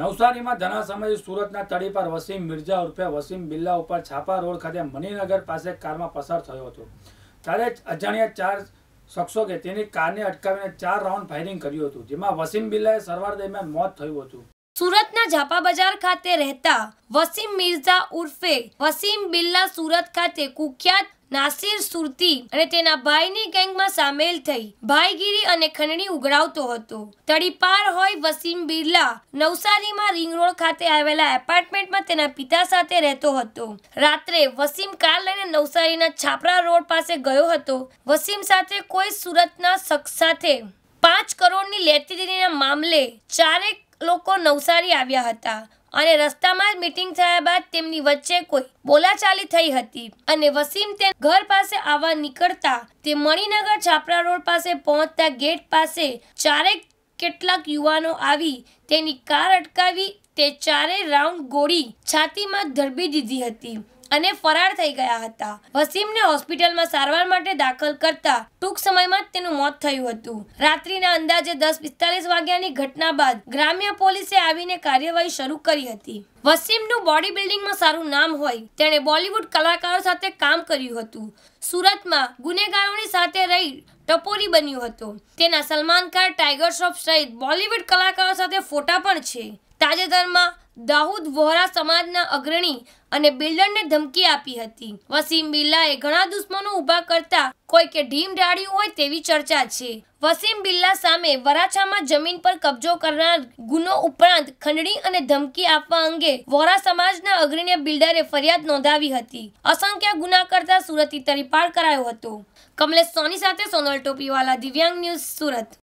નવસારીમાં સમયે સુરતના તળી પર વસીમ મિર્જા ઉર્ફે વસીમ બિલ્લા ઉપર છાપા રોડ ખાતે મણિનગર પાસે કારમાં પસાર થયો હતો ત્યારે અજાણ્યા ચાર શખ્સો કે તેની કારને અટકાવીને ચાર રાઉન્ડ ફાયરિંગ કર્યું હતું જેમાં વસીમ બિલ્લાએ સરવાર દરમિયાન મોત થયું હતું સુરતના ઝાપા બજાર ખાતે રહેતા વસીમ મિર્ઝા ઉર્ફે વસીમ બિલ્લા સુરત ખાતે કુખ્યાત નાસિર સુરતી અને તેના ભાઈની ગેંગમાં સામેલ થઈ ભાઈગીરી અને ખંડણી ઉઘરાવતો હતો તડીપાર હોય વસીમ બિરલા નવસારીમાં રિંગ રોડ ખાતે આવેલા એપાર્ટમેન્ટમાં તેના પિતા સાથે રહેતો હતો રાત્રે વસીમ કાર લઈને નવસારીના છાપરા રોડ પાસે ગયો હતો વસીમ સાથે કોઈ સુરતના શખ્સ સાથે પાંચ કરોડની લેતી દેતીના મામલે ચારેક લોકો નવસારી આવ્યા હતા અને રસ્તામાં જ મીટિંગ થયા બાદ તેમની વચ્ચે કોઈ બોલાચાલી થઈ હતી અને વસીમ તે ઘર પાસે આવવા નીકળતા તે મણિનગર છાપરા રોડ પાસે પહોંચતા ગેટ પાસે ચારેક કેટલાક યુવાનો આવી તેની કાર અટકાવી તે ચારે રાઉન્ડ ગોળી છાતીમાં ધરબી દીધી હતી અને ફરાર થઈ ગયા હતા વસીમને હોસ્પિટલમાં સારવાર માટે દાખલ કરતા ટૂંક સમયમાં જ તેનું મોત થયું હતું રાત્રિના અંદાજે દસ પિસ્તાલીસ વાગ્યાની ઘટના બાદ ગ્રામ્ય પોલીસે આવીને કાર્યવાહી શરૂ કરી હતી વસીમનું બોડી બિલ્ડિંગમાં સારું નામ હોય તેણે બોલિવૂડ કલાકારો સાથે કામ કર્યું હતું સુરતમાં ગુનેગારોની સાથે રહી ટપોરી બન્યો હતો તેના સલમાન ખાન ટાઈગર શ્રોફ સહિત બોલિવૂડ કલાકારો સાથે ફોટા પણ છે તાજેતરમાં દાઉદ વોહરા સમાજના અગ્રણી અને બિલ્ડરને ધમકી આપી હતી વસીમ બિલ્લાએ ઘણા દુશ્મનો ઊભા કરતા કોઈકે ઢીમ ઢાળ્યું હોય તેવી ચર્ચા છે વસીમ બિલ્લા સામે વરાછામાં જમીન પર કબજો કરનાર ગુનો ઉપરાંત ખંડણી અને ધમકી આપવા અંગે વોરા સમાજના અગ્રણીએ બિલ્ડરે ફરિયાદ નોંધાવી હતી અસંખ્ય ગુના કરતા સુરતથી તરીપાર કરાયો હતો કમલેશ સોની સાથે સોનલ ટોપીવાલા દિવ્યાંગ ન્યૂઝ સુરત